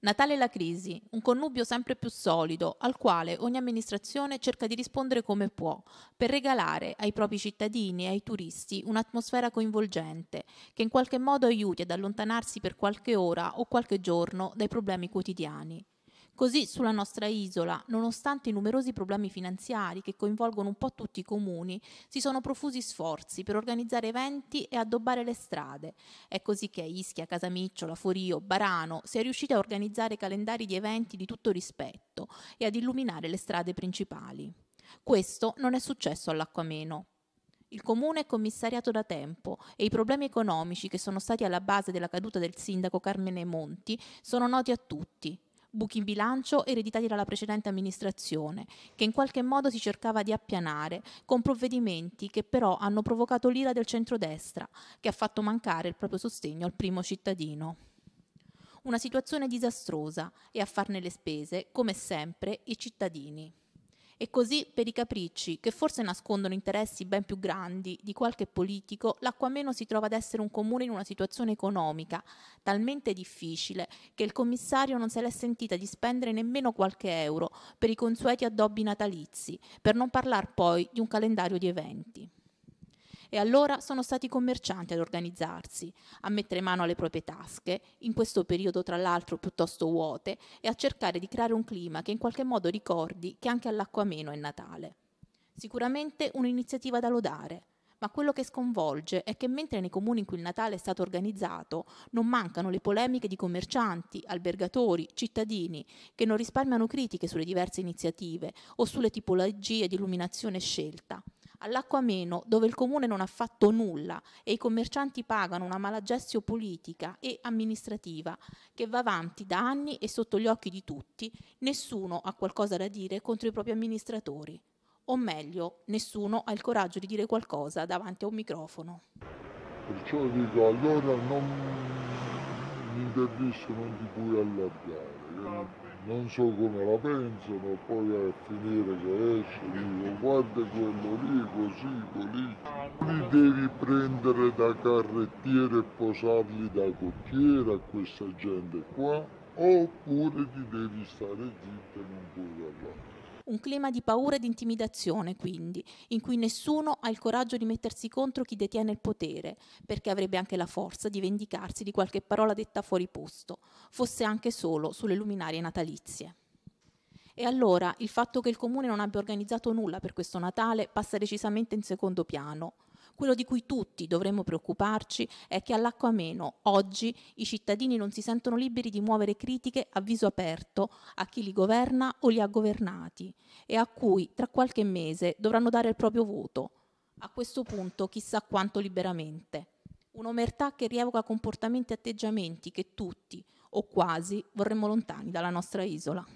Natale e la crisi, un connubio sempre più solido al quale ogni amministrazione cerca di rispondere come può, per regalare ai propri cittadini e ai turisti un'atmosfera coinvolgente che in qualche modo aiuti ad allontanarsi per qualche ora o qualche giorno dai problemi quotidiani. Così sulla nostra isola, nonostante i numerosi problemi finanziari che coinvolgono un po' tutti i comuni, si sono profusi sforzi per organizzare eventi e addobbare le strade. È così che a Ischia, Casamicciola, Forio, Barano si è riusciti a organizzare calendari di eventi di tutto rispetto e ad illuminare le strade principali. Questo non è successo all'Acquameno, il comune è commissariato da tempo e i problemi economici che sono stati alla base della caduta del sindaco Carmine Monti sono noti a tutti buchi in bilancio ereditati dalla precedente amministrazione, che in qualche modo si cercava di appianare con provvedimenti che però hanno provocato l'ira del centrodestra, che ha fatto mancare il proprio sostegno al primo cittadino. Una situazione disastrosa e a farne le spese, come sempre, i cittadini. E così per i capricci, che forse nascondono interessi ben più grandi di qualche politico, l'Acquameno si trova ad essere un comune in una situazione economica talmente difficile che il commissario non se l'è sentita di spendere nemmeno qualche euro per i consueti addobbi natalizi, per non parlare poi di un calendario di eventi. E allora sono stati i commercianti ad organizzarsi, a mettere mano alle proprie tasche, in questo periodo tra l'altro piuttosto vuote, e a cercare di creare un clima che in qualche modo ricordi che anche all'acqua meno è Natale. Sicuramente un'iniziativa da lodare, ma quello che sconvolge è che mentre nei comuni in cui il Natale è stato organizzato non mancano le polemiche di commercianti, albergatori, cittadini che non risparmiano critiche sulle diverse iniziative o sulle tipologie di illuminazione scelta all'Acquameno, dove il comune non ha fatto nulla e i commercianti pagano una malagestio politica e amministrativa che va avanti da anni e sotto gli occhi di tutti, nessuno ha qualcosa da dire contro i propri amministratori. O meglio, nessuno ha il coraggio di dire qualcosa davanti a un microfono. Perciò dico allora non un'intervista non ti puoi allargare, non so come la pensano, poi a finire che esce dico guarda quello lì, così, così. Ah, Li devi prendere da carrettiere e posarli da cocchiere a questa gente qua, oppure ti devi stare zitto e non puoi parlare. Un clima di paura e di intimidazione, quindi, in cui nessuno ha il coraggio di mettersi contro chi detiene il potere, perché avrebbe anche la forza di vendicarsi di qualche parola detta fuori posto, fosse anche solo sulle luminarie natalizie. E allora il fatto che il comune non abbia organizzato nulla per questo Natale passa decisamente in secondo piano. Quello di cui tutti dovremmo preoccuparci è che all'acqua meno oggi i cittadini non si sentono liberi di muovere critiche a viso aperto a chi li governa o li ha governati e a cui tra qualche mese dovranno dare il proprio voto. A questo punto chissà quanto liberamente. Un'omertà che rievoca comportamenti e atteggiamenti che tutti, o quasi, vorremmo lontani dalla nostra isola.